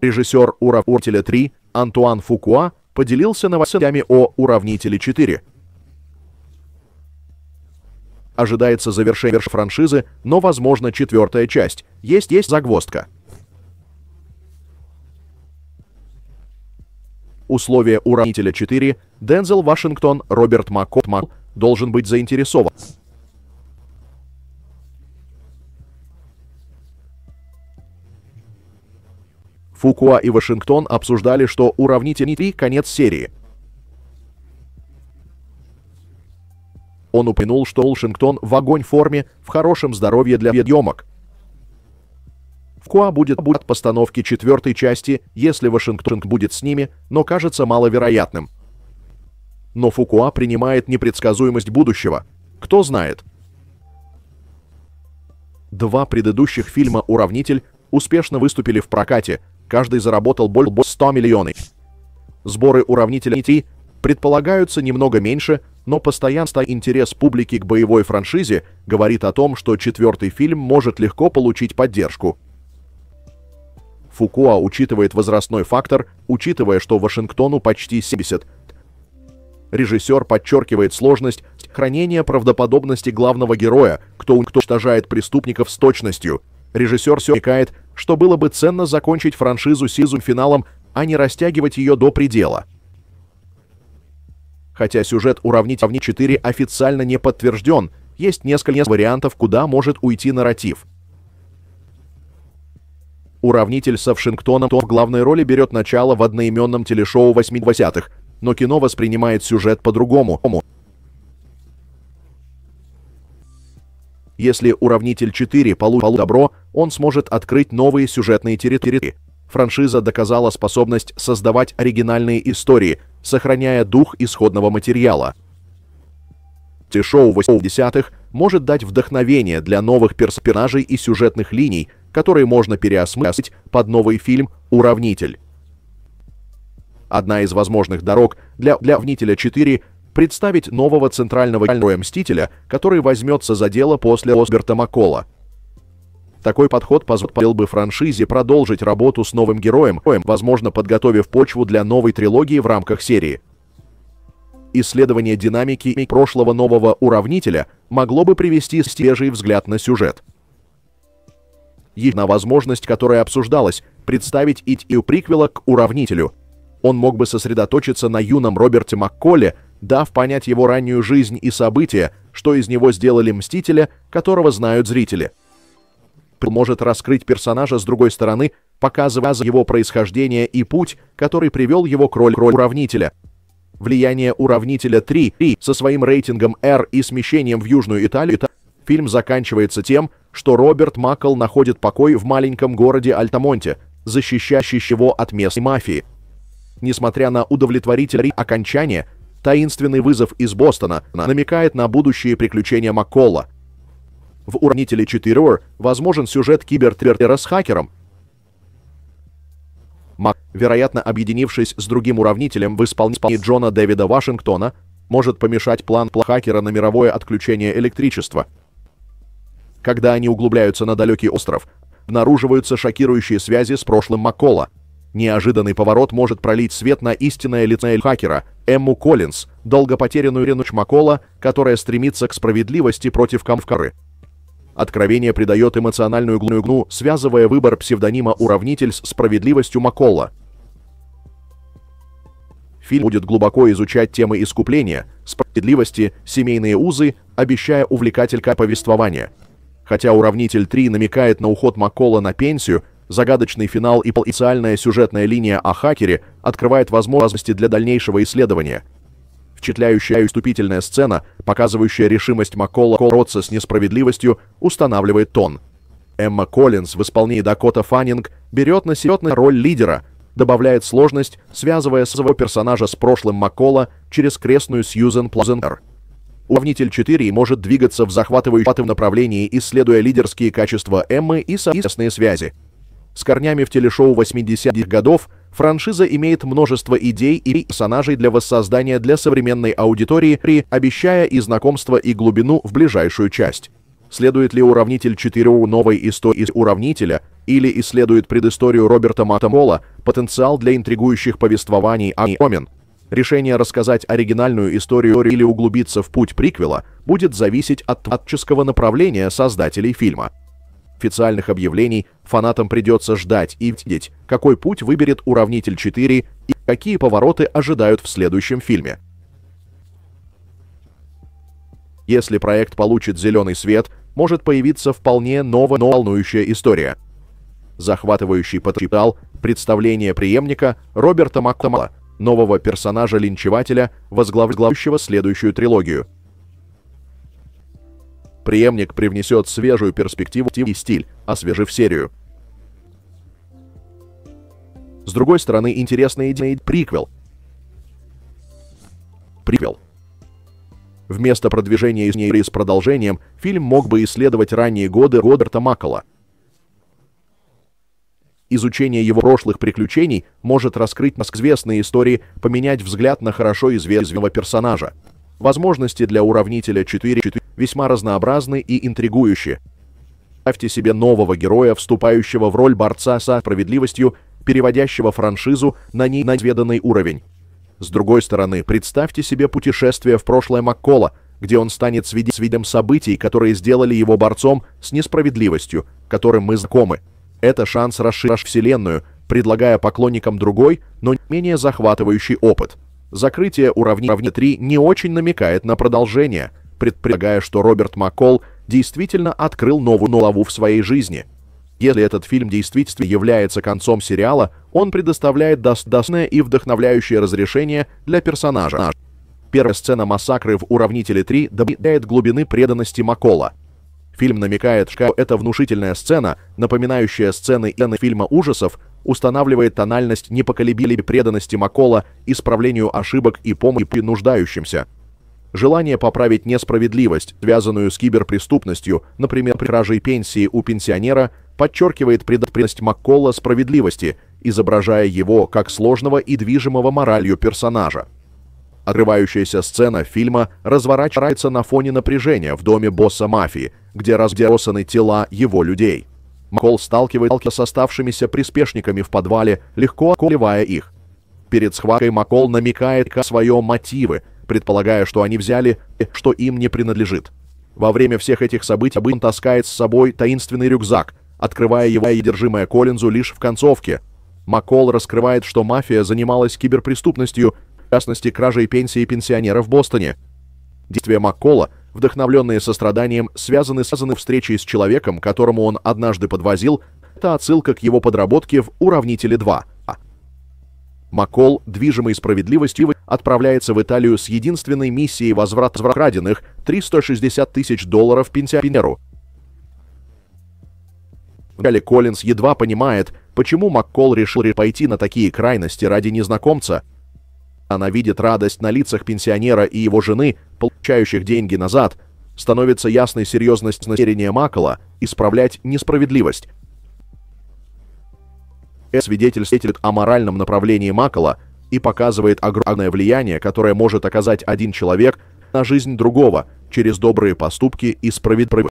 Режиссер «Уравнителя 3» Антуан Фукуа поделился новостями о «Уравнителе 4». Ожидается завершение франшизы, но, возможно, четвертая часть. Есть-есть загвоздка. Условия «Уравнителя 4» Дензел Вашингтон Роберт Маккот должен быть заинтересован. Фукуа и Вашингтон обсуждали, что уравните нити конец серии. Он упомянул, что Вашингтон в огонь форме, в хорошем здоровье для ведьемок. Фукуа будет от постановки четвертой части, если Вашингтон будет с ними, но кажется маловероятным. Но Фукуа принимает непредсказуемость будущего. Кто знает? Два предыдущих фильма «Уравнитель» успешно выступили в прокате, каждый заработал более 100 миллионов. Сборы уравнителя IT предполагаются немного меньше, но постоянство интерес публики к боевой франшизе говорит о том, что четвертый фильм может легко получить поддержку. Фукуа учитывает возрастной фактор, учитывая, что Вашингтону почти 70. Режиссер подчеркивает сложность хранения правдоподобности главного героя, кто уничтожает преступников с точностью. Режиссер все намекает что было бы ценно закончить франшизу Сизум финалом, а не растягивать ее до предела. Хотя сюжет «Уравнить Овни 4» официально не подтвержден, есть несколько вариантов, куда может уйти нарратив. Уравнитель со Вашингтоном в главной роли берет начало в одноименном телешоу 80-х, но кино воспринимает сюжет по-другому. Если уравнитель 4 получит добро, он сможет открыть новые сюжетные территории. Франшиза доказала способность создавать оригинальные истории, сохраняя дух исходного материала. Ти-шоу 80-х может дать вдохновение для новых персонажей и сюжетных линий, которые можно переосмыслить под новый фильм «Уравнитель». Одна из возможных дорог для «Уравнителя 4» представить нового центрального героя Мстителя, который возьмется за дело после Осберта Маккола. Такой подход позволил бы франшизе продолжить работу с новым героем, возможно, подготовив почву для новой трилогии в рамках серии. Исследование динамики прошлого нового уравнителя могло бы привести свежий взгляд на сюжет. Една возможность, которая обсуждалась, представить и приквела к уравнителю. Он мог бы сосредоточиться на юном Роберте Макколе, дав понять его раннюю жизнь и события, что из него сделали Мстителя, которого знают зрители. Может раскрыть персонажа с другой стороны, показывая его происхождение и путь, который привел его к роли уравнителя. Влияние уравнителя 3 со своим рейтингом R и смещением в Южную Италию фильм заканчивается тем, что Роберт Маккл находит покой в маленьком городе Альтамонте, защищающий его от местной мафии. Несмотря на удовлетворительное окончание, Таинственный вызов из Бостона намекает на будущие приключения Маккола. В уравнителе 4» возможен сюжет кибертвердера с хакером. Мак, вероятно объединившись с другим уравнителем в исполнении Джона Дэвида Вашингтона, может помешать план плохакера на мировое отключение электричества. Когда они углубляются на далекий остров, обнаруживаются шокирующие связи с прошлым Маккола – Неожиданный поворот может пролить свет на истинное лицо хакера Эмму Коллинз, долго потерянную Рену Чмакола, которая стремится к справедливости против Камфкары. Откровение придает эмоциональную глубину, связывая выбор псевдонима «Уравнитель» с справедливостью Маккола. Фильм будет глубоко изучать темы искупления, справедливости, семейные узы, обещая увлекательное повествование. Хотя «Уравнитель 3» намекает на уход Маккола на пенсию, загадочный финал и потенциальная сюжетная линия о хакере открывает возможности для дальнейшего исследования. Впечатляющая и вступительная сцена, показывающая решимость Маккола бороться с несправедливостью, устанавливает тон. Эмма Коллинз в исполнении Дакота Фаннинг берет на себя роль лидера, добавляет сложность, связывая своего персонажа с прошлым Маккола через крестную Сьюзен Плазенер. Уравнитель 4 может двигаться в захватывающем направлении, исследуя лидерские качества Эммы и совместные связи. С корнями в телешоу 80-х годов франшиза имеет множество идей и персонажей для воссоздания для современной аудитории, при обещая и знакомство, и глубину в ближайшую часть. Следует ли уравнитель 4 новой истории уравнителя или исследует предысторию Роберта Матамола, потенциал для интригующих повествований о а Омен? Решение рассказать оригинальную историю или углубиться в путь приквела будет зависеть от творческого направления создателей фильма официальных объявлений фанатам придется ждать и видеть, какой путь выберет Уравнитель 4 и какие повороты ожидают в следующем фильме. Если проект получит зеленый свет, может появиться вполне новая, но волнующая история. Захватывающий потенциал представление преемника Роберта Маккамала, нового персонажа-линчевателя, возглавляющего следующую трилогию – преемник привнесет свежую перспективу и стиль, освежив серию. С другой стороны, интересный идея приквел. Приквел. Вместо продвижения из нее с продолжением, фильм мог бы исследовать ранние годы Роберта Маккола. Изучение его прошлых приключений может раскрыть нас известные истории, поменять взгляд на хорошо известного персонажа. Возможности для уравнителя 4 весьма разнообразны и интригующи. Ставьте себе нового героя, вступающего в роль борца со справедливостью, переводящего франшизу на неизведанный уровень. С другой стороны, представьте себе путешествие в прошлое Маккола, где он станет свидетелем событий, которые сделали его борцом с несправедливостью, которым мы знакомы. Это шанс расширить вселенную, предлагая поклонникам другой, но менее захватывающий опыт. Закрытие уровня 3 не очень намекает на продолжение, предполагая, что Роберт Маккол действительно открыл новую главу в своей жизни. Если этот фильм действительно является концом сериала, он предоставляет достойное и вдохновляющее разрешение для персонажа. Первая сцена массакры в «Уравнителе 3» добавляет глубины преданности Маккола. Фильм намекает, что эта внушительная сцена, напоминающая сцены Эны фильма ужасов, устанавливает тональность непоколебили преданности Макола исправлению ошибок и помощи нуждающимся. Желание поправить несправедливость, связанную с киберпреступностью, например, при кражей пенсии у пенсионера, подчеркивает предотвратительность Маккола справедливости, изображая его как сложного и движимого моралью персонажа. Отрывающаяся сцена фильма разворачивается на фоне напряжения в доме босса мафии, где разбросаны тела его людей. Макол сталкивается с оставшимися приспешниками в подвале, легко околевая их. Перед схваткой Макол намекает о своем мотивы, предполагая, что они взяли, что им не принадлежит. Во время всех этих событий он таскает с собой таинственный рюкзак, открывая его и держимое Коллинзу лишь в концовке. Макол раскрывает, что мафия занималась киберпреступностью, в частности, кражей пенсии пенсионера в Бостоне. Действия Маккола – вдохновленные состраданием, связаны, связаны встречей с человеком, которому он однажды подвозил, это отсылка к его подработке в «Уравнителе 2». Макол, движимый справедливостью, отправляется в Италию с единственной миссией возврата краденных 360 тысяч долларов пенсионеру. Гали Коллинз едва понимает, почему Маккол решил пойти на такие крайности ради незнакомца – она видит радость на лицах пенсионера и его жены, получающих деньги назад, становится ясной серьезность намерения Маккола исправлять несправедливость. Это свидетельствует о моральном направлении Маккола и показывает огромное влияние, которое может оказать один человек на жизнь другого через добрые поступки и справедливость.